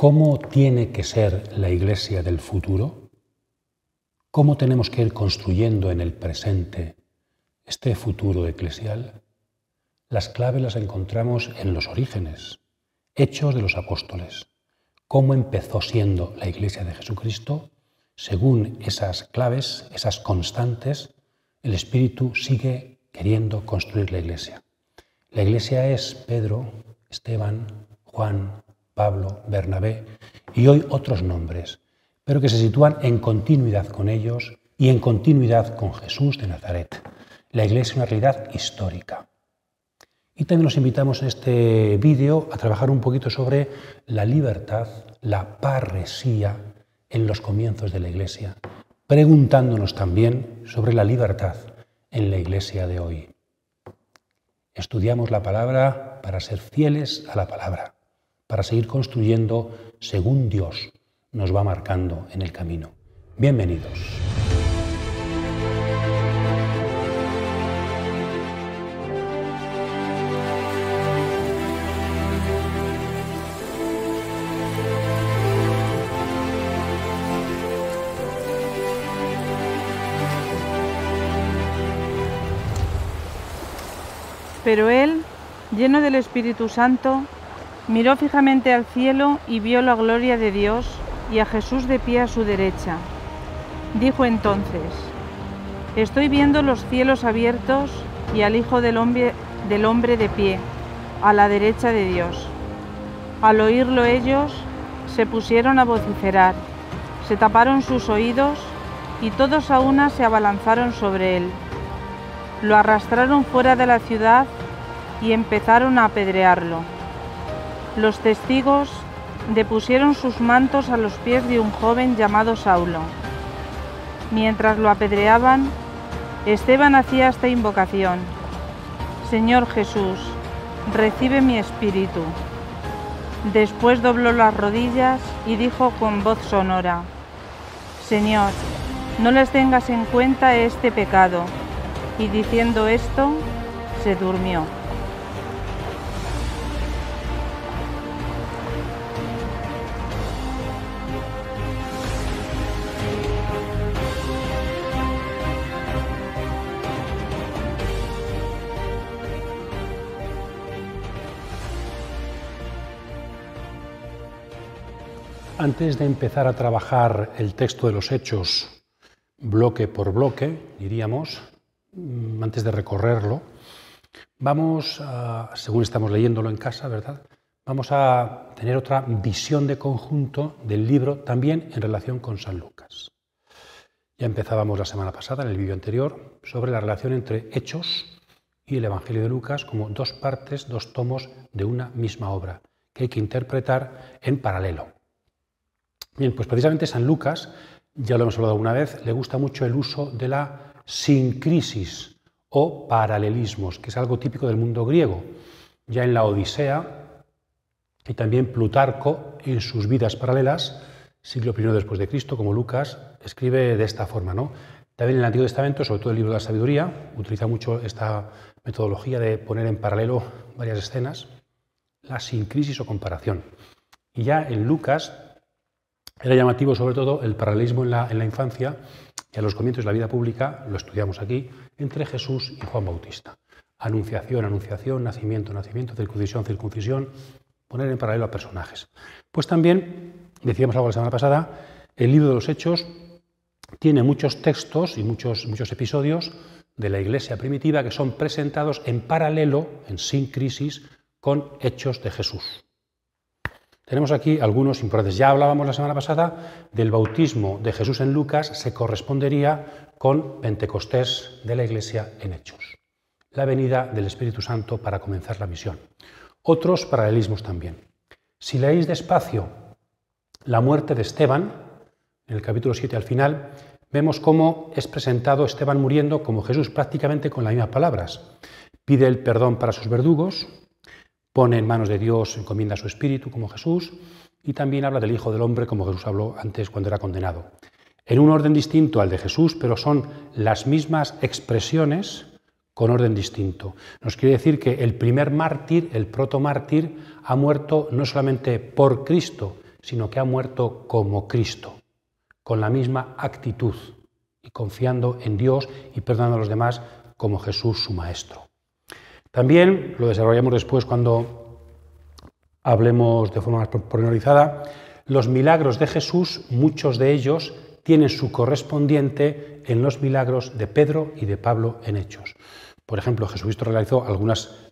¿Cómo tiene que ser la iglesia del futuro? ¿Cómo tenemos que ir construyendo en el presente este futuro eclesial? Las claves las encontramos en los orígenes, hechos de los apóstoles. ¿Cómo empezó siendo la iglesia de Jesucristo? Según esas claves, esas constantes, el Espíritu sigue queriendo construir la iglesia. La iglesia es Pedro, Esteban, Juan, Pablo, Bernabé y hoy otros nombres, pero que se sitúan en continuidad con ellos y en continuidad con Jesús de Nazaret. La iglesia es una realidad histórica. Y también los invitamos en este vídeo a trabajar un poquito sobre la libertad, la parresía en los comienzos de la iglesia, preguntándonos también sobre la libertad en la iglesia de hoy. Estudiamos la palabra para ser fieles a la palabra para seguir construyendo según Dios nos va marcando en el camino. Bienvenidos. Pero él, lleno del Espíritu Santo, Miró fijamente al cielo y vio la gloria de Dios y a Jesús de pie a su derecha. Dijo entonces, Estoy viendo los cielos abiertos y al Hijo del Hombre, de pie, a la derecha de Dios. Al oírlo ellos, se pusieron a vociferar, se taparon sus oídos y todos a una se abalanzaron sobre él. Lo arrastraron fuera de la ciudad y empezaron a apedrearlo. Los testigos depusieron sus mantos a los pies de un joven llamado Saulo. Mientras lo apedreaban, Esteban hacía esta invocación. Señor Jesús, recibe mi espíritu. Después dobló las rodillas y dijo con voz sonora, Señor, no les tengas en cuenta este pecado. Y diciendo esto, se durmió. antes de empezar a trabajar el texto de los hechos bloque por bloque, diríamos, mm, antes de recorrerlo, vamos, a, según estamos leyéndolo en casa, ¿verdad? Vamos a tener otra visión de conjunto del libro también en relación con San Lucas. Ya empezábamos la semana pasada, en el vídeo anterior, sobre la relación entre hechos y el Evangelio de Lucas como dos partes, dos tomos de una misma obra, que hay que interpretar en paralelo. Bien, pues precisamente San Lucas, ya lo hemos hablado alguna vez, le gusta mucho el uso de la sincrisis o paralelismos, que es algo típico del mundo griego. Ya en la Odisea y también Plutarco, en sus vidas paralelas, siglo I después de Cristo, como Lucas, escribe de esta forma. ¿no? También en el Antiguo Testamento, sobre todo el libro de la sabiduría, utiliza mucho esta metodología de poner en paralelo varias escenas, la sincrisis o comparación. Y ya en Lucas era llamativo sobre todo el paralelismo en la, en la infancia y a los comienzos de la vida pública, lo estudiamos aquí, entre Jesús y Juan Bautista. Anunciación, anunciación, nacimiento, nacimiento, circuncisión, circuncisión, poner en paralelo a personajes. Pues también, decíamos algo la semana pasada, el libro de los Hechos tiene muchos textos y muchos, muchos episodios de la iglesia primitiva que son presentados en paralelo, en sin crisis, con hechos de Jesús. Tenemos aquí algunos importantes. Ya hablábamos la semana pasada del bautismo de Jesús en Lucas, se correspondería con Pentecostés de la Iglesia en Hechos, la venida del Espíritu Santo para comenzar la misión. Otros paralelismos también. Si leéis despacio la muerte de Esteban, en el capítulo 7 al final, vemos cómo es presentado Esteban muriendo como Jesús prácticamente con las mismas palabras. Pide el perdón para sus verdugos, pone en manos de Dios, encomienda su espíritu como Jesús, y también habla del Hijo del Hombre como Jesús habló antes cuando era condenado. En un orden distinto al de Jesús, pero son las mismas expresiones con orden distinto. Nos quiere decir que el primer mártir, el protomártir, ha muerto no solamente por Cristo, sino que ha muerto como Cristo, con la misma actitud y confiando en Dios y perdonando a los demás como Jesús su Maestro. También lo desarrollamos después cuando hablemos de forma más pormenorizada. Los milagros de Jesús, muchos de ellos tienen su correspondiente en los milagros de Pedro y de Pablo en Hechos. Por ejemplo, Jesucristo realizó algunos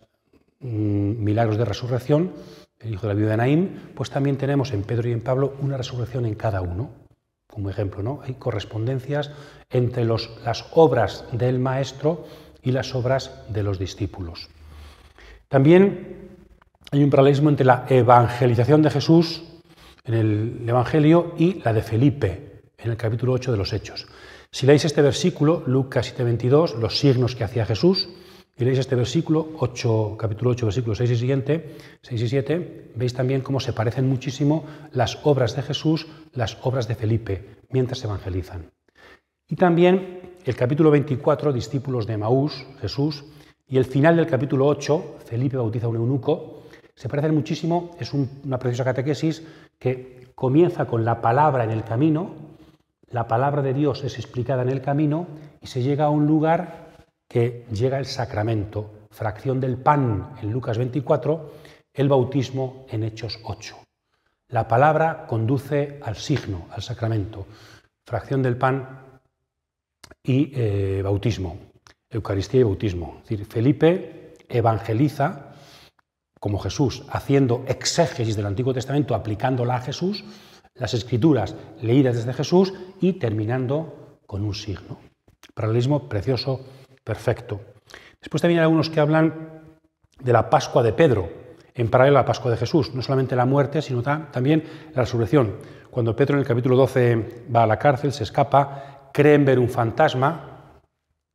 mm, milagros de resurrección, el hijo de la viuda de Naín, pues también tenemos en Pedro y en Pablo una resurrección en cada uno. Como ejemplo, ¿no? Hay correspondencias entre las obras del Maestro y las obras de los discípulos. También hay un paralelismo entre la evangelización de Jesús en el Evangelio y la de Felipe en el capítulo 8 de los Hechos. Si leéis este versículo, Lucas 7:22, los signos que hacía Jesús, y leéis este versículo, 8, capítulo 8, versículo 6 y siguiente, 6 y 7, veis también cómo se parecen muchísimo las obras de Jesús, las obras de Felipe, mientras evangelizan. Y también el capítulo 24, discípulos de Maús, Jesús, y el final del capítulo 8, Felipe bautiza a un eunuco, se parecen muchísimo, es una preciosa catequesis que comienza con la palabra en el camino, la palabra de Dios es explicada en el camino y se llega a un lugar que llega el sacramento, fracción del pan en Lucas 24, el bautismo en Hechos 8. La palabra conduce al signo, al sacramento. Fracción del pan y eh, bautismo, Eucaristía y bautismo. Es decir, Felipe evangeliza como Jesús, haciendo exégesis del Antiguo Testamento, aplicándola a Jesús, las escrituras leídas desde Jesús y terminando con un signo. Paralelismo precioso, perfecto. Después también hay algunos que hablan de la Pascua de Pedro, en paralelo a la Pascua de Jesús, no solamente la muerte, sino también la resurrección. Cuando Pedro en el capítulo 12 va a la cárcel, se escapa creen ver un fantasma,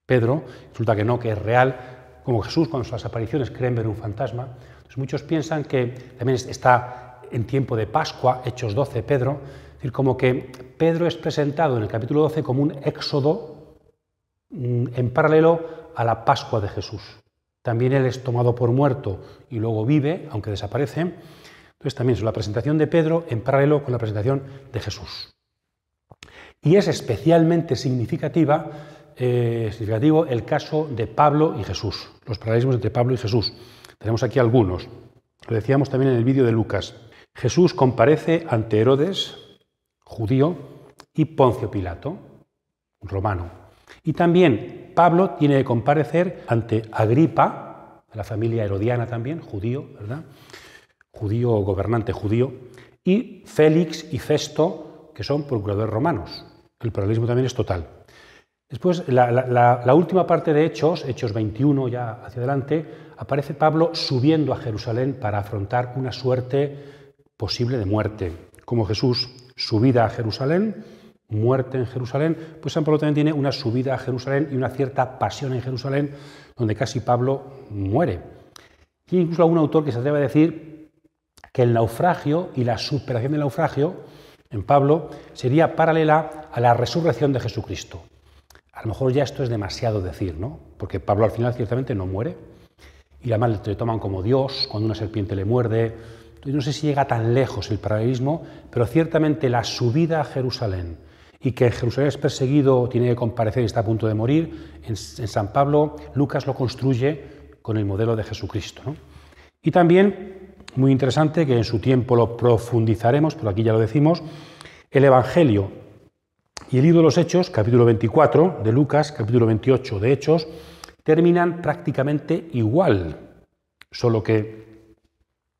Pedro, resulta que no, que es real, como Jesús cuando las apariciones creen ver un fantasma. Entonces muchos piensan que también está en tiempo de Pascua, Hechos 12, Pedro, es decir, como que Pedro es presentado en el capítulo 12 como un éxodo mm, en paralelo a la Pascua de Jesús. También él es tomado por muerto y luego vive, aunque desaparece. Entonces también es la presentación de Pedro en paralelo con la presentación de Jesús. Y es especialmente significativa, eh, significativo el caso de Pablo y Jesús, los paralelismos entre Pablo y Jesús. Tenemos aquí algunos. Lo decíamos también en el vídeo de Lucas. Jesús comparece ante Herodes, judío, y Poncio Pilato, romano. Y también Pablo tiene que comparecer ante Agripa, de la familia herodiana también, judío, ¿verdad? Judío, gobernante judío, y Félix y Festo, que son procuradores romanos. El paralelismo también es total. Después, la, última parte de Hechos, Hechos 21 ya hacia adelante, aparece Pablo subiendo a Jerusalén para afrontar una suerte posible de muerte. Como Jesús, subida a Jerusalén, muerte en Jerusalén, pues San Pablo también tiene una subida a Jerusalén y una cierta pasión en Jerusalén, donde casi Pablo muere. Y incluso algún autor que se atreve a decir que el naufragio y la superación del naufragio en Pablo sería paralela a la resurrección de Jesucristo. A lo mejor ya esto es demasiado decir, ¿no? Porque Pablo al final ciertamente no muere y la además le toman como Dios cuando una serpiente le muerde. no sé si llega tan lejos el paralelismo, pero ciertamente la subida a Jerusalén y que Jerusalén es perseguido, tiene que comparecer y está a punto de morir, en, en San Pablo Lucas lo construye con el modelo de Jesucristo. ¿no? Y también muy interesante que en su tiempo lo profundizaremos, pero aquí ya lo decimos, el Evangelio y el libro de los Hechos, capítulo 24 de Lucas, capítulo 28 de Hechos, terminan prácticamente igual, solo que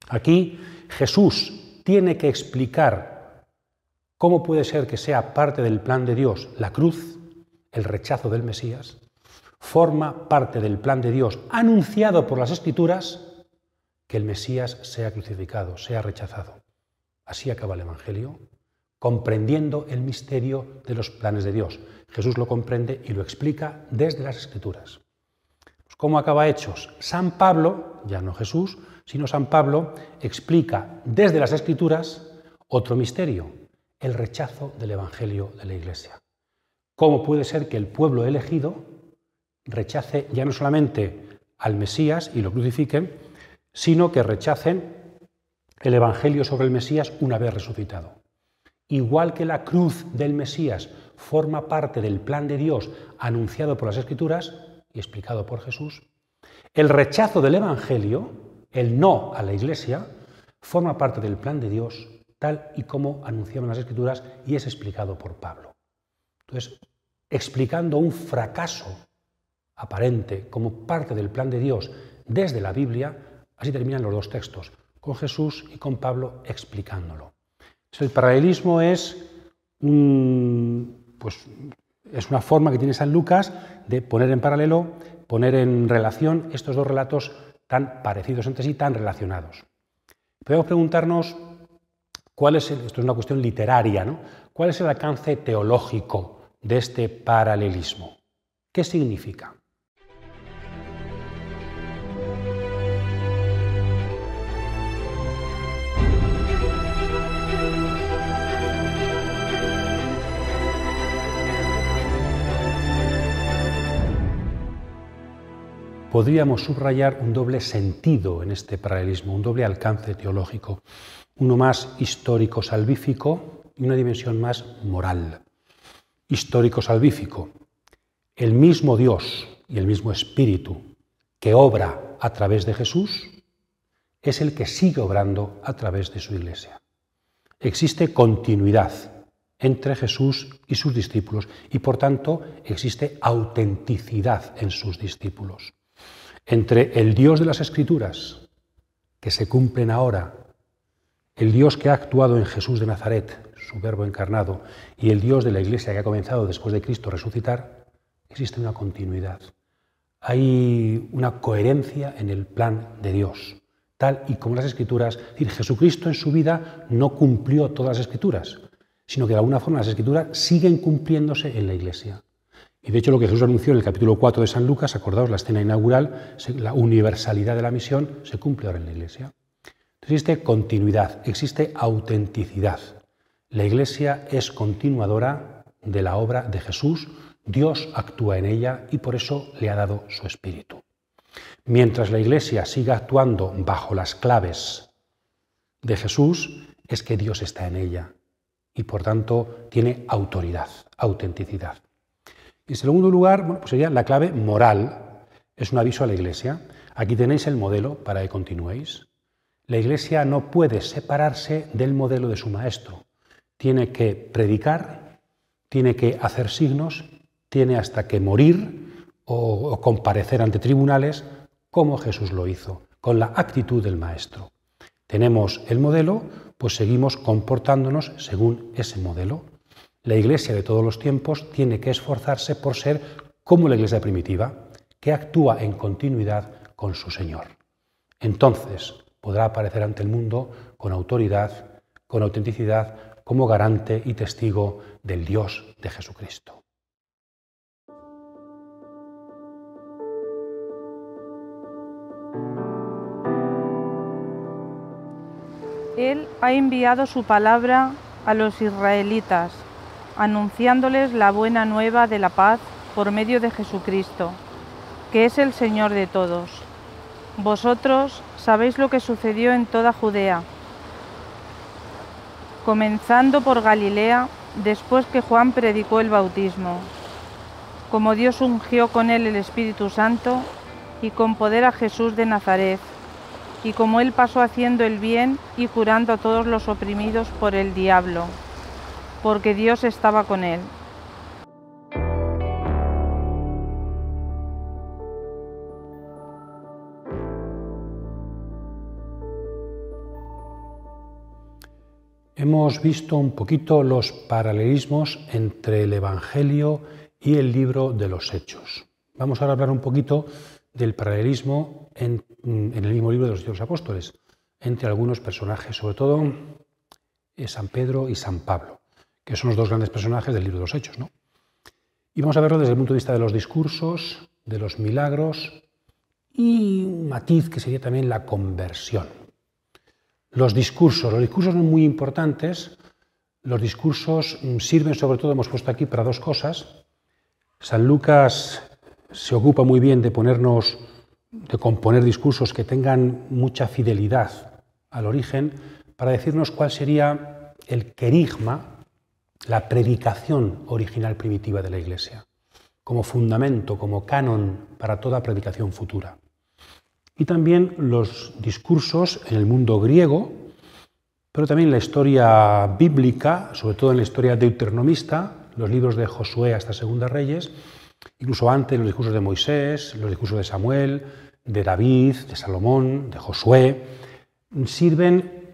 aquí Jesús tiene que explicar cómo puede ser que sea parte del plan de Dios la cruz, el rechazo del Mesías, forma parte del plan de Dios anunciado por las Escrituras, que el Mesías sea crucificado, sea rechazado. Así acaba el Evangelio, comprendiendo el misterio de los planes de Dios. Jesús lo comprende y lo explica desde las Escrituras. Pues, ¿Cómo acaba Hechos? San Pablo, ya no Jesús, sino San Pablo, explica desde las Escrituras otro misterio, el rechazo del Evangelio de la Iglesia. ¿Cómo puede ser que el pueblo elegido rechace ya no solamente al Mesías y lo crucifiquen, sino que rechacen el Evangelio sobre el Mesías una vez resucitado. Igual que la cruz del Mesías forma parte del plan de Dios anunciado por las Escrituras y explicado por Jesús, el rechazo del Evangelio, el no a la Iglesia, forma parte del plan de Dios tal y como anunciaban las Escrituras y es explicado por Pablo. Entonces, explicando un fracaso aparente como parte del plan de Dios desde la Biblia, Así terminan los dos textos, con Jesús y con Pablo explicándolo. el paralelismo es, pues, es una forma que tiene San Lucas de poner en paralelo, poner en relación estos dos relatos tan parecidos entre sí, tan relacionados. Podemos preguntarnos cuál es, esto es una cuestión literaria, ¿no? ¿Cuál es el alcance teológico de este paralelismo? ¿Qué significa? podríamos subrayar un doble sentido en este paralelismo, un doble alcance teológico, uno más histórico-salvífico y una dimensión más moral. Histórico-salvífico, el mismo Dios y el mismo Espíritu que obra a través de Jesús es el que sigue obrando a través de su iglesia. Existe continuidad entre Jesús y sus discípulos y por tanto existe autenticidad en sus discípulos entre el Dios de las Escrituras, que se cumplen ahora, el Dios que ha actuado en Jesús de Nazaret, su verbo encarnado, y el Dios de la Iglesia que ha comenzado después de Cristo resucitar, existe una continuidad. Hay una coherencia en el plan de Dios, tal y como las Escrituras. Es decir, Jesucristo en su vida no cumplió todas las Escrituras, sino que de alguna forma las Escrituras siguen cumpliéndose en la Iglesia. Y de hecho lo que Jesús anunció en el capítulo 4 de San Lucas, acordaos la escena inaugural, la universalidad de la misión se cumple ahora en la Iglesia. Existe continuidad, existe autenticidad. La Iglesia es continuadora de la obra de Jesús, Dios actúa en ella y por eso le ha dado su espíritu. Mientras la Iglesia siga actuando bajo las claves de Jesús, es que Dios está en ella y por tanto tiene autoridad, autenticidad. Y en segundo lugar, pues sería la clave moral. Es un aviso a la Iglesia. Aquí tenéis el modelo para que continuéis. La Iglesia no puede separarse del modelo de su Maestro. Tiene que predicar, tiene que hacer signos, tiene hasta que morir o comparecer ante tribunales, como Jesús lo hizo, con la actitud del Maestro. Tenemos el modelo, pues seguimos comportándonos según ese modelo. La iglesia de todos los tiempos tiene que esforzarse por ser como la iglesia primitiva, que actúa en continuidad con su Señor. Entonces podrá aparecer ante el mundo con autoridad, con autenticidad, como garante y testigo del Dios de Jesucristo. Él ha enviado su palabra a los israelitas anunciándoles la buena nueva de la paz por medio de Jesucristo, que es el Señor de todos. Vosotros sabéis lo que sucedió en toda Judea, comenzando por Galilea después que Juan predicó el bautismo, como Dios ungió con él el Espíritu Santo y con poder a Jesús de Nazaret, y como él pasó haciendo el bien y curando a todos los oprimidos por el diablo porque Dios estaba con él. Hemos visto un poquito los paralelismos entre el Evangelio y el libro de los Hechos. Vamos ahora a hablar un poquito del paralelismo en, el mismo libro de los Hechos Apóstoles, entre algunos personajes, sobre todo eh, San Pedro y San Pablo que son los dos grandes personajes del libro de los Hechos. Y vamos a verlo desde el punto de vista de los discursos, de los milagros y un matiz que sería también la conversión. Los discursos, los discursos son muy importantes. Los discursos mm, sirven sobre todo, hemos puesto aquí, para dos cosas. San Lucas se ocupa muy bien de ponernos, de componer discursos que tengan mucha fidelidad al origen, para decirnos cuál sería el querigma, la predicación original primitiva de la Iglesia, como fundamento, como canon para toda predicación futura. Y también los discursos en el mundo griego, pero también la historia bíblica, sobre todo en la historia deuteronomista, los libros de Josué hasta Segunda Reyes, incluso antes los discursos de Moisés, los discursos de Samuel, de David, de Salomón, de Josué, sirven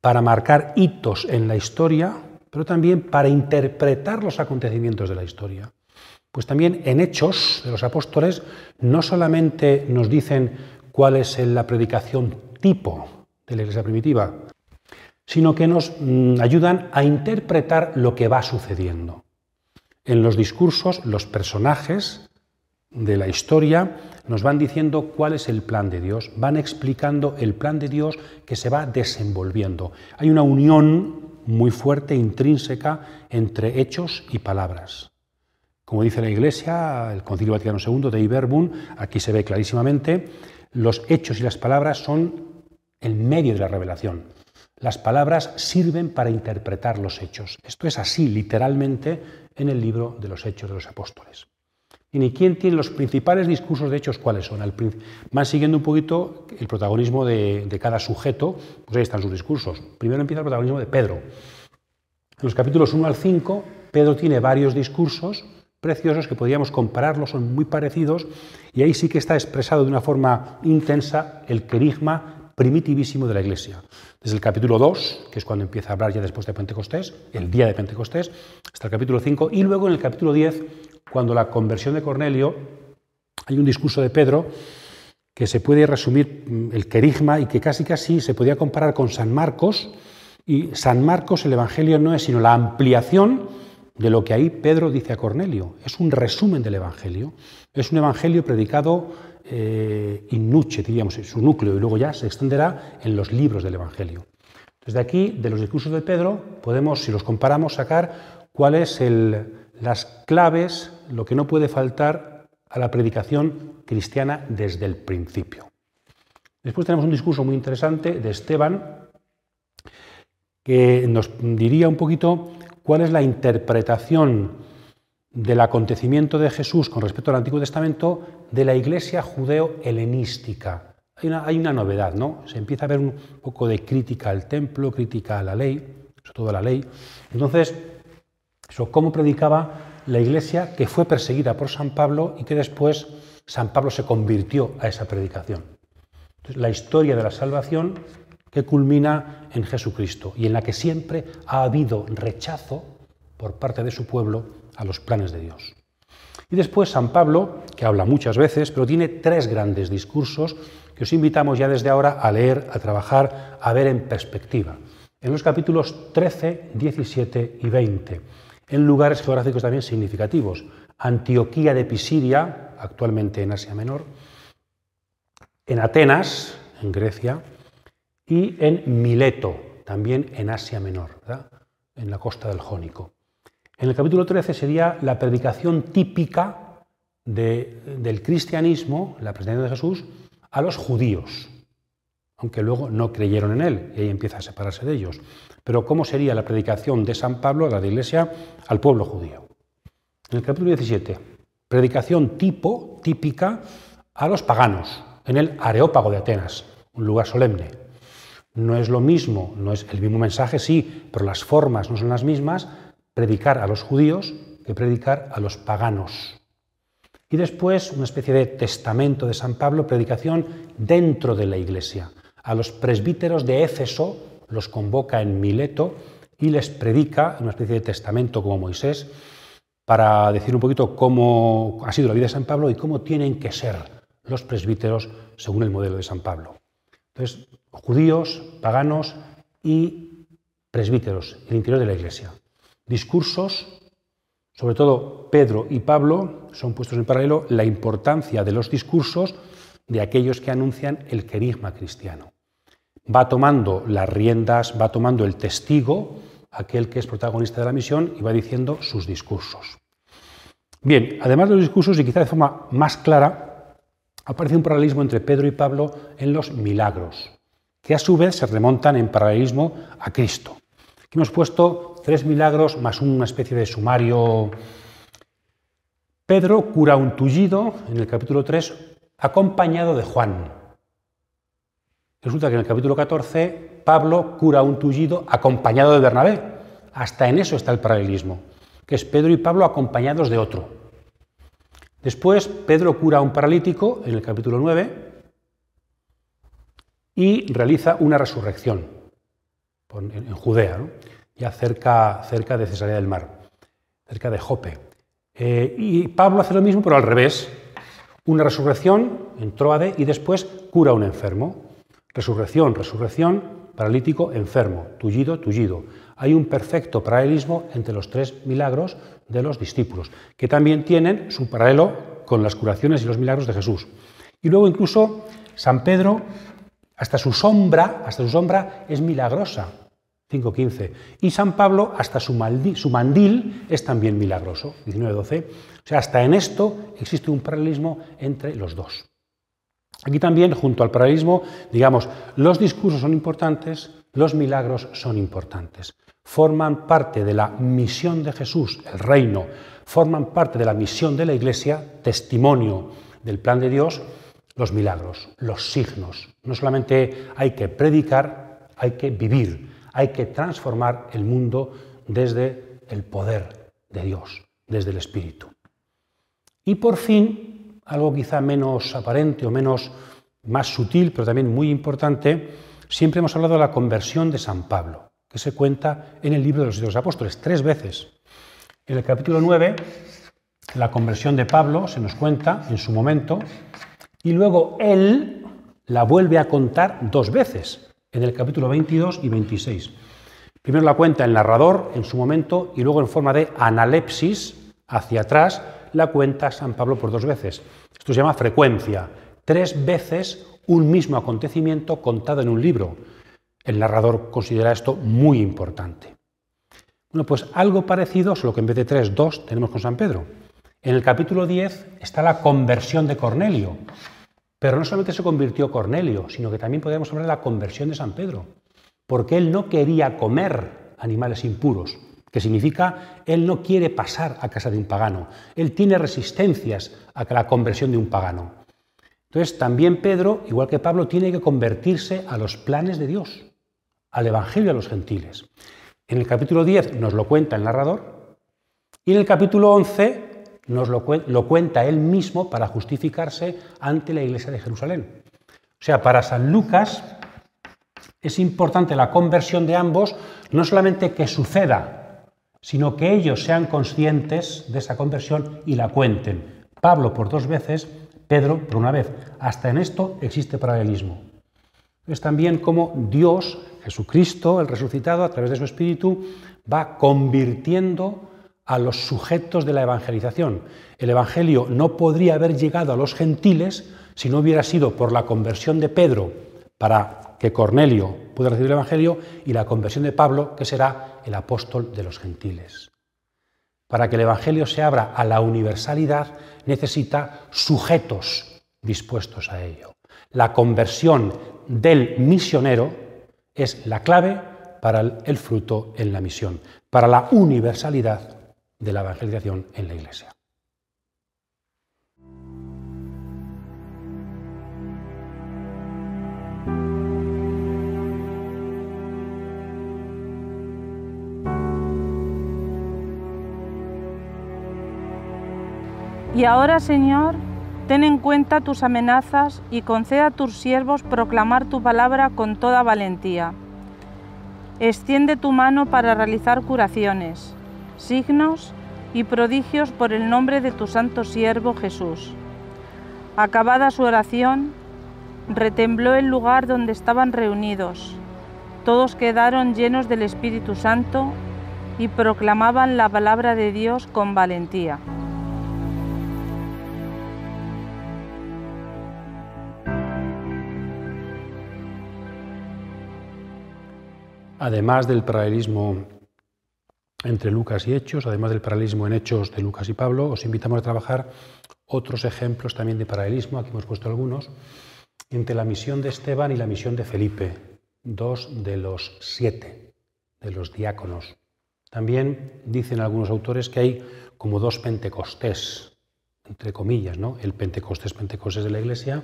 para marcar hitos en la historia pero también para interpretar los acontecimientos de la historia. Pues también en Hechos de los Apóstoles no solamente nos dicen cuál es la predicación tipo de la iglesia primitiva, sino que nos mm, ayudan a interpretar lo que va sucediendo. En los discursos, los personajes de la historia nos van diciendo cuál es el plan de Dios, van explicando el plan de Dios que se va desenvolviendo. Hay una unión muy fuerte, intrínseca, entre hechos y palabras. Como dice la Iglesia, el Concilio Vaticano II de Iberbun, aquí se ve clarísimamente, los hechos y las palabras son el medio de la revelación. Las palabras sirven para interpretar los hechos. Esto es así, literalmente, en el libro de los Hechos de los Apóstoles y ni quién tiene los principales discursos de hechos cuáles son. Van siguiendo un poquito el protagonismo de, de cada sujeto, pues ahí están sus discursos. Primero empieza el protagonismo de Pedro. En los capítulos 1 al 5, Pedro tiene varios discursos preciosos que podríamos compararlos, son muy parecidos, y ahí sí que está expresado de una forma intensa el querigma primitivísimo de la Iglesia. Desde el capítulo 2, que es cuando empieza a hablar ya después de Pentecostés, el día de Pentecostés, hasta el capítulo 5, y luego en el capítulo 10 cuando la conversión de Cornelio, hay un discurso de Pedro que se puede resumir mm, el querigma y que casi casi se podía comparar con San Marcos, y San Marcos el Evangelio no es sino la ampliación de lo que ahí Pedro dice a Cornelio, es un resumen del Evangelio, es un Evangelio predicado eh, in nuche, diríamos, en su núcleo, y luego ya se extenderá en los libros del Evangelio. Desde aquí, de los discursos de Pedro, podemos, si los comparamos, sacar cuáles son las claves lo que no puede faltar a la predicación cristiana desde el principio. Después tenemos un discurso muy interesante de Esteban que nos diría un poquito cuál es la interpretación del acontecimiento de Jesús con respecto al Antiguo Testamento de la iglesia judeo-helenística. Hay una, novedad, ¿no? Se empieza a ver un poco de crítica al templo, crítica a la ley, sobre todo a la ley. Entonces, eso, ¿cómo predicaba la iglesia que fue perseguida por San Pablo y que después San Pablo se convirtió a esa predicación. la historia de la salvación que culmina en Jesucristo y en la que siempre ha habido rechazo por parte de su pueblo a los planes de Dios. Y después San Pablo, que habla muchas veces, pero tiene tres grandes discursos que os invitamos ya desde ahora a leer, a trabajar, a ver en perspectiva. En los capítulos 13, 17 y 20 en lugares geográficos también significativos. Antioquía de Pisidia, actualmente en Asia Menor, en Atenas, en Grecia, y en Mileto, también en Asia Menor, en la costa del Jónico. En el capítulo 13 sería la predicación típica del cristianismo, la predicación de Jesús, a los judíos, aunque luego no creyeron en él, y ahí empieza a separarse de ellos. Pero ¿cómo sería la predicación de San Pablo a la Iglesia al pueblo judío? En el capítulo 17, predicación tipo, típica, a los paganos, en el Areópago de Atenas, un lugar solemne. No es lo mismo, no es el mismo mensaje, sí, pero las formas no son las mismas, predicar a los judíos que predicar a los paganos. Y después una especie de testamento de San Pablo, predicación dentro de la iglesia, a los presbíteros de Éfeso, los convoca en Mileto y les predica en una especie de testamento como Moisés para decir un poquito cómo ha sido la vida de San Pablo y cómo tienen que ser los presbíteros según el modelo de San Pablo. Entonces, judíos, paganos y presbíteros, el interior de la iglesia. Discursos sobre todo Pedro y Pablo son puestos en paralelo la importancia de los discursos de aquellos que anuncian el querigma cristiano va tomando las riendas, va tomando el testigo, aquel que es protagonista de la misión, y va diciendo sus discursos. Bien, además de los discursos, y quizá de forma más clara, aparece un paralelismo entre Pedro y Pablo en los milagros, que a su vez se remontan en paralelismo a Cristo. Aquí hemos puesto tres milagros más una especie de sumario. Pedro cura un tullido en el capítulo 3, acompañado de Juan. Resulta que en el capítulo 14 Pablo cura un tullido acompañado de Bernabé. Hasta en eso está el paralelismo, que es Pedro y Pablo acompañados de otro. Después Pedro cura a un paralítico en el capítulo 9 y realiza una resurrección en Judea, ya cerca, de Cesarea del Mar, cerca de Jope. Eh, y Pablo hace lo mismo, pero al revés. Una resurrección en Troade y después cura a un enfermo. Resurrección, resurrección, paralítico, enfermo, tullido, tullido. Hay un perfecto paralelismo entre los tres milagros de los discípulos, que también tienen su paralelo con las curaciones y los milagros de Jesús. Y luego incluso San Pedro, hasta su sombra, hasta su sombra es milagrosa. 5.15. Y San Pablo, hasta su, su mandil, es también milagroso. 19.12. O sea, hasta en esto existe un paralelismo entre los dos. Aquí también, junto al paralelismo, digamos, los discursos son importantes, los milagros son importantes. Forman parte de la misión de Jesús, el reino, forman parte de la misión de la Iglesia, testimonio del plan de Dios, los milagros, los signos. No solamente hay que predicar, hay que vivir, hay que transformar el mundo desde el poder de Dios, desde el Espíritu. Y por fin, algo quizá menos aparente o menos más sutil, pero también muy importante, siempre hemos hablado de la conversión de San Pablo, que se cuenta en el libro de los Hechos de los Apóstoles tres veces. En el capítulo 9, la conversión de Pablo se nos cuenta en su momento, y luego él la vuelve a contar dos veces, en el capítulo 22 y 26. Primero la cuenta el narrador en su momento y luego en forma de analepsis hacia atrás la cuenta San Pablo por dos veces. Esto se llama frecuencia. Tres veces un mismo acontecimiento contado en un libro. El narrador considera esto muy importante. Bueno, pues algo parecido, solo que en vez de tres, dos, tenemos con San Pedro. En el capítulo 10 está la conversión de Cornelio. Pero no solamente se convirtió Cornelio, sino que también podríamos hablar de la conversión de San Pedro, porque él no quería comer animales impuros que significa él no quiere pasar a casa de un pagano, él tiene resistencias a la conversión de un pagano. Entonces también Pedro, igual que Pablo, tiene que convertirse a los planes de Dios, al Evangelio a los gentiles. En el capítulo 10 nos lo cuenta el narrador y en el capítulo 11 nos lo, lo cuenta él mismo para justificarse ante la iglesia de Jerusalén. O sea, para San Lucas es importante la conversión de ambos, no solamente que suceda sino que ellos sean conscientes de esa conversión y la cuenten. Pablo por dos veces, Pedro por una vez. Hasta en esto existe paralelismo. Es también como Dios, Jesucristo, el resucitado, a través de su Espíritu, va convirtiendo a los sujetos de la evangelización. El Evangelio no podría haber llegado a los gentiles si no hubiera sido por la conversión de Pedro para que Cornelio pueda recibir el Evangelio y la conversión de Pablo, que será el apóstol de los gentiles. Para que el Evangelio se abra a la universalidad necesita sujetos dispuestos a ello. La conversión del misionero es la clave para el fruto en la misión, para la universalidad de la evangelización en la Iglesia. Y ahora, Señor, ten en cuenta tus amenazas y conceda a tus siervos proclamar tu palabra con toda valentía. Extiende tu mano para realizar curaciones, signos y prodigios por el nombre de tu santo siervo Jesús. Acabada su oración, retembló el lugar donde estaban reunidos. Todos quedaron llenos del Espíritu Santo y proclamaban la palabra de Dios con valentía. además del paralelismo entre Lucas y Hechos, además del paralelismo en Hechos de Lucas y Pablo, os invitamos a trabajar otros ejemplos también de paralelismo, aquí hemos puesto algunos, entre la misión de Esteban y la misión de Felipe, dos de los siete, de los diáconos. También dicen algunos autores que hay como dos Pentecostés, entre comillas, ¿no? El Pentecostés, Pentecostés de la Iglesia,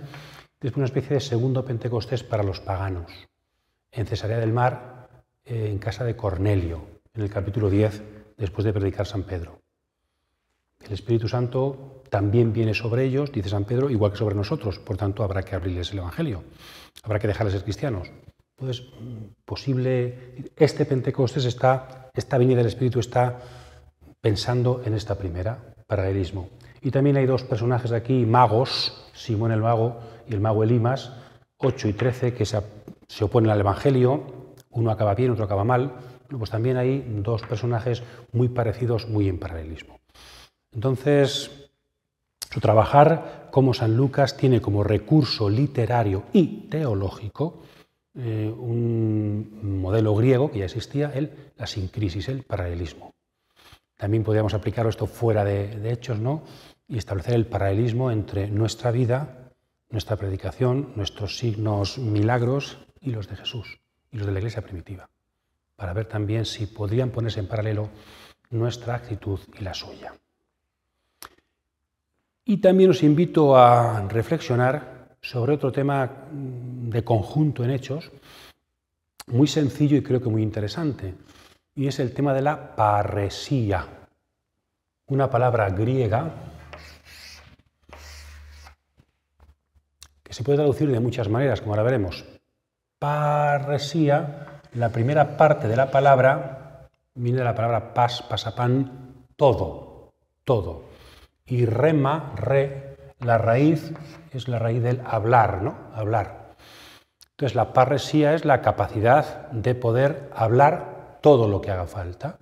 es una especie de segundo Pentecostés para los paganos. En Cesarea del Mar eh, en casa de Cornelio, en el capítulo 10, después de predicar San Pedro. El Espíritu Santo también viene sobre ellos, dice San Pedro, igual que sobre nosotros, por tanto habrá que abrirles el Evangelio, habrá que dejarles ser cristianos. Pues posible, este Pentecostés está, esta venida del Espíritu está pensando en esta primera, paralelismo. Y también hay dos personajes aquí, magos, Simón el Mago y el Mago Elimas, 8 y 13, que se, se oponen al Evangelio, uno acaba bien, otro acaba mal, pues también hay dos personajes muy parecidos, muy en paralelismo. Entonces, su trabajar como San Lucas tiene como recurso literario y teológico eh, un modelo griego que ya existía, el, la sincrisis, el paralelismo. También podríamos aplicarlo esto fuera de, de hechos, ¿no? Y establecer el paralelismo entre nuestra vida, nuestra predicación, nuestros signos milagros y los de Jesús los de la iglesia primitiva, para ver también si podrían ponerse en paralelo nuestra actitud y la suya. Y también os invito a reflexionar sobre otro tema de conjunto en hechos, muy sencillo y creo que muy interesante, y es el tema de la parresía, una palabra griega que se puede traducir de muchas maneras, como ahora veremos parresía, la primera parte de la palabra viene de la palabra pas, pasapán, todo, todo. Y rema, re, la raíz es la raíz del hablar, ¿no? Hablar. Entonces la parresía es la capacidad de poder hablar todo lo que haga falta.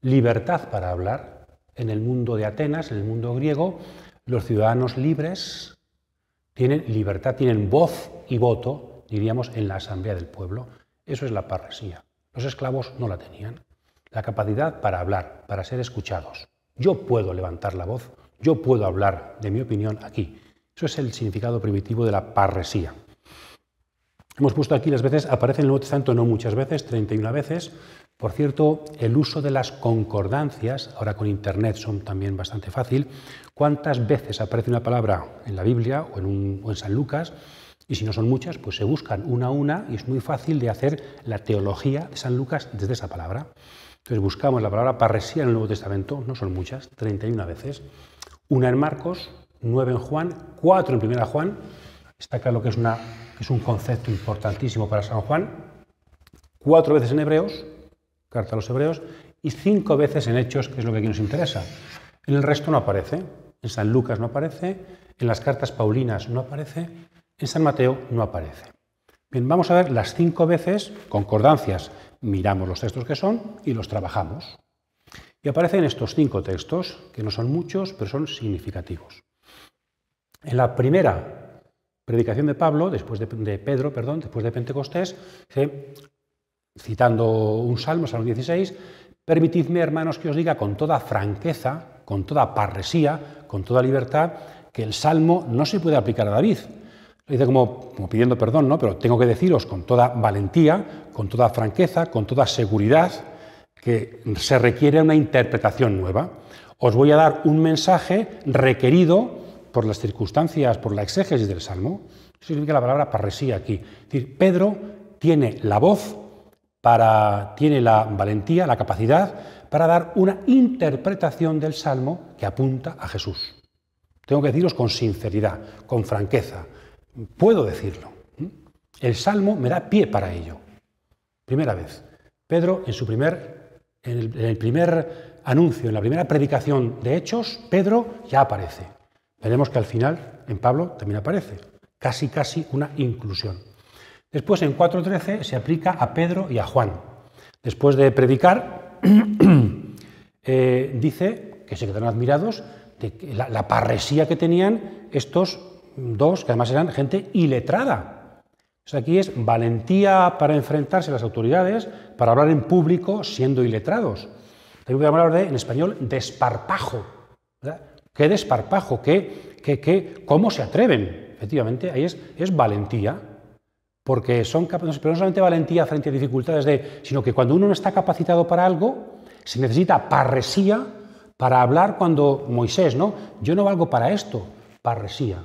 Libertad para hablar. En el mundo de Atenas, en el mundo griego, los ciudadanos libres tienen libertad, tienen voz y voto diríamos, en la asamblea del pueblo. Eso es la parresía. Los esclavos no la tenían. La capacidad para hablar, para ser escuchados. Yo puedo levantar la voz, yo puedo hablar de mi opinión aquí. Eso es el significado primitivo de la parresía. Hemos puesto aquí las veces, aparece en el Nuevo Testamento no muchas veces, 31 veces. Por cierto, el uso de las concordancias, ahora con Internet son también bastante fácil. ¿Cuántas veces aparece una palabra en la Biblia o en San Lucas? Y si no son muchas, pues se buscan una a una y es muy fácil de hacer la teología de San Lucas desde esa palabra. Entonces buscamos la palabra parresía en el Nuevo Testamento, no son muchas, 31 veces. Una en Marcos, nueve en Juan, cuatro en Primera Juan. Está claro que es, una, que es un concepto importantísimo para San Juan. Cuatro veces en Hebreos, carta a los Hebreos, y cinco veces en Hechos, que es lo que aquí nos interesa. En el resto no aparece. En San Lucas no aparece, en las cartas Paulinas no aparece, en San Mateo no aparece. Bien, vamos a ver las cinco veces concordancias. Miramos los textos que son y los trabajamos. Y aparecen estos cinco textos, que no son muchos, pero son significativos. En la primera predicación de Pablo, después de, Pedro, perdón, después de Pentecostés, citando un salmo, Salmo 16, permitidme, hermanos, que os diga con toda franqueza, con toda parresía, con toda libertad, que el salmo no se puede aplicar a David, lo dice como, pidiendo perdón, ¿no? Pero tengo que deciros con toda valentía, con toda franqueza, con toda seguridad, que se requiere una interpretación nueva. Os voy a dar un mensaje requerido por las circunstancias, por la exégesis del Salmo. Eso significa la palabra parresía aquí. Es decir, Pedro tiene la voz para, tiene la valentía, la capacidad para dar una interpretación del Salmo que apunta a Jesús. Tengo que deciros con sinceridad, con franqueza, puedo decirlo. El Salmo me da pie para ello. Primera vez. Pedro, en su primer, en el, primer anuncio, en la primera predicación de Hechos, Pedro ya aparece. Veremos que al final, en Pablo, también aparece. Casi, casi una inclusión. Después, en 4.13, se aplica a Pedro y a Juan. Después de predicar, eh, dice que se quedaron admirados de la, la parresía que tenían estos dos, que además eran gente iletrada. O aquí es valentía para enfrentarse a las autoridades, para hablar en público siendo iletrados. También que hablar de, en español, desparpajo. ¿verdad? ¿Qué desparpajo? ¿Qué, qué, qué, ¿Cómo se atreven? Efectivamente, ahí es, es valentía. Porque son pero no solamente valentía frente a dificultades, de, sino que cuando uno no está capacitado para algo, se necesita parresía para hablar cuando Moisés, ¿no? Yo no valgo para esto, parresía.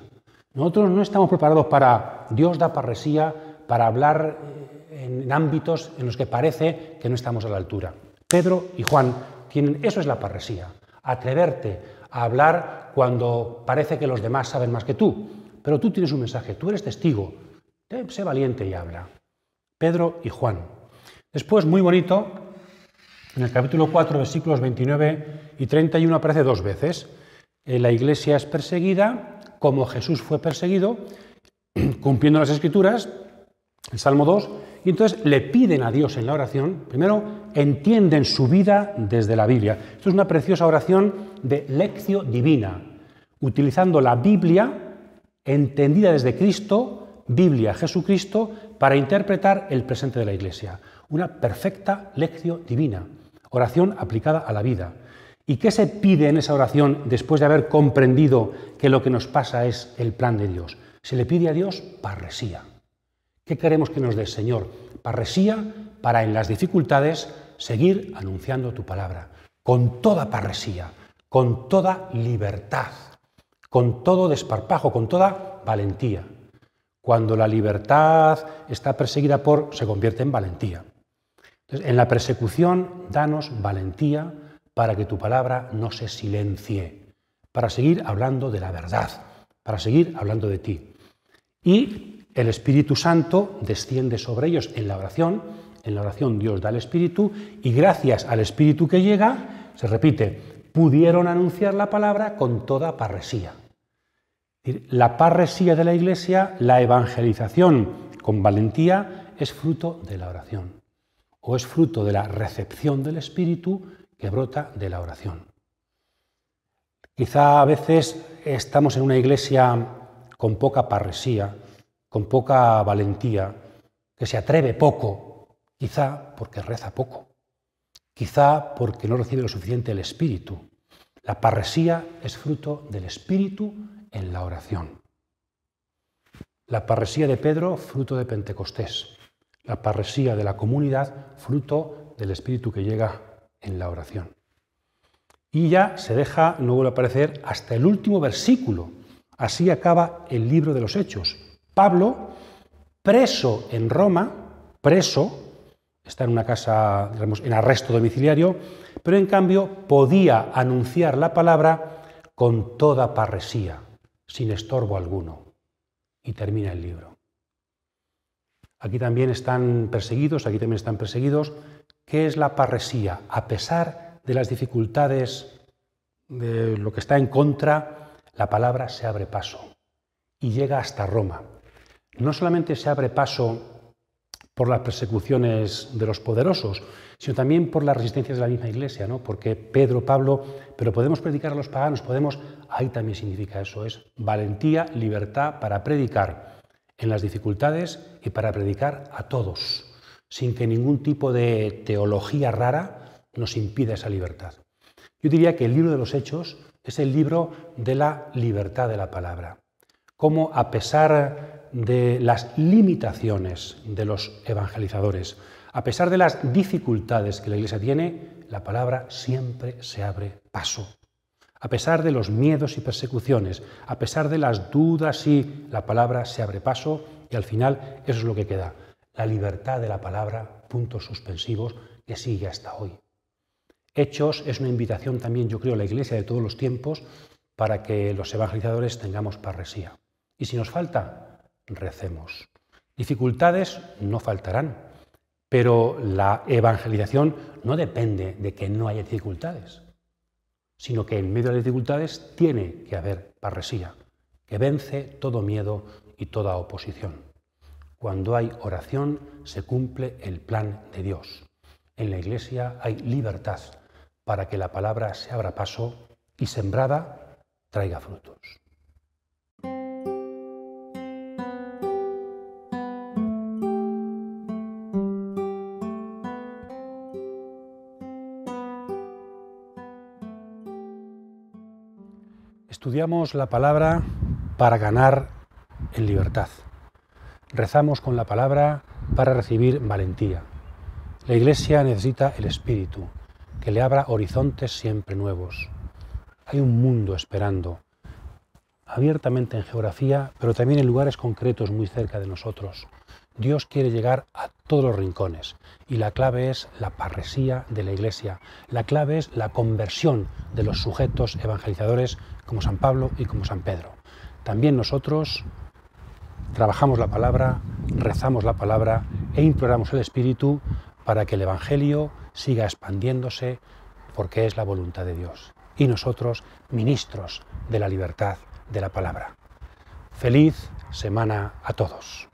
Nosotros no estamos preparados para Dios da parresía, para hablar eh, en ámbitos en los que parece que no estamos a la altura. Pedro y Juan tienen, eso es la parresía, atreverte a hablar cuando parece que los demás saben más que tú, pero tú tienes un mensaje, tú eres testigo, sé valiente y habla. Pedro y Juan. Después, muy bonito, en el capítulo 4, versículos 29 y 31 aparece dos veces. Eh, la iglesia es perseguida como Jesús fue perseguido, cumpliendo las escrituras, el Salmo 2, y entonces le piden a Dios en la oración, primero, entienden su vida desde la Biblia. Esto es una preciosa oración de lección divina, utilizando la Biblia entendida desde Cristo, Biblia, Jesucristo, para interpretar el presente de la Iglesia. Una perfecta lección divina, oración aplicada a la vida. ¿Y qué se pide en esa oración después de haber comprendido que lo que nos pasa es el plan de Dios? Se le pide a Dios parresía. ¿Qué queremos que nos dé, Señor? Parresía para en las dificultades seguir anunciando tu palabra, con toda parresía, con toda libertad, con todo desparpajo, con toda valentía. Cuando la libertad está perseguida por, se convierte en valentía. en la persecución, danos valentía para que tu palabra no se silencie, para seguir hablando de la verdad, para seguir hablando de ti. Y el Espíritu Santo desciende sobre ellos en la oración, en la oración Dios da el Espíritu y gracias al Espíritu que llega, se repite, pudieron anunciar la palabra con toda parresía. La parresía de la Iglesia, la evangelización con valentía, es fruto de la oración o es fruto de la recepción del Espíritu que brota de la oración. Quizá a veces estamos en una iglesia con poca parresía, con poca valentía, que se atreve poco, quizá porque reza poco, quizá porque no recibe lo suficiente el Espíritu. La parresía es fruto del Espíritu en la oración. La parresía de Pedro, fruto de Pentecostés. La parresía de la comunidad, fruto del Espíritu que llega en la oración. Y ya se deja, no vuelve a aparecer, hasta el último versículo. Así acaba el libro de los Hechos. Pablo, preso en Roma, preso, está en una casa, digamos, en arresto domiciliario, pero en cambio podía anunciar la palabra con toda parresía, sin estorbo alguno. Y termina el libro. Aquí también están perseguidos, aquí también están perseguidos, ¿Qué es la parresía? A pesar de las dificultades, de lo que está en contra, la palabra se abre paso y llega hasta Roma. No solamente se abre paso por las persecuciones de los poderosos, sino también por las resistencias de la misma Iglesia, ¿no? porque Pedro, Pablo, pero podemos predicar a los paganos, podemos, ahí también significa eso, es valentía, libertad para predicar en las dificultades y para predicar a todos sin que ningún tipo de teología rara nos impida esa libertad. Yo diría que el libro de los hechos es el libro de la libertad de la palabra. Cómo a pesar de las limitaciones de los evangelizadores, a pesar de las dificultades que la Iglesia tiene, la palabra siempre se abre paso. A pesar de los miedos y persecuciones, a pesar de las dudas, sí, la palabra se abre paso y al final eso es lo que queda la libertad de la palabra, puntos suspensivos, que sigue hasta hoy. Hechos es una invitación también, yo creo, a la Iglesia de todos los tiempos para que los evangelizadores tengamos parresía. Y si nos falta, recemos. Dificultades no faltarán, pero la evangelización no depende de que no haya dificultades, sino que en medio de las dificultades tiene que haber parresía, que vence todo miedo y toda oposición. Cuando hay oración se cumple el plan de Dios. En la Iglesia hay libertad para que la palabra se abra paso y sembrada traiga frutos. Estudiamos la palabra para ganar en libertad rezamos con la palabra para recibir valentía. La Iglesia necesita el Espíritu, que le abra horizontes siempre nuevos. Hay un mundo esperando, abiertamente en geografía, pero también en lugares concretos muy cerca de nosotros. Dios quiere llegar a todos los rincones y la clave es la parresía de la Iglesia, la clave es la conversión de los sujetos evangelizadores como San Pablo y como San Pedro. También nosotros trabajamos la palabra, rezamos la palabra e imploramos el Espíritu para que el Evangelio siga expandiéndose porque es la voluntad de Dios. Y nosotros, ministros de la libertad de la palabra. Feliz semana a todos.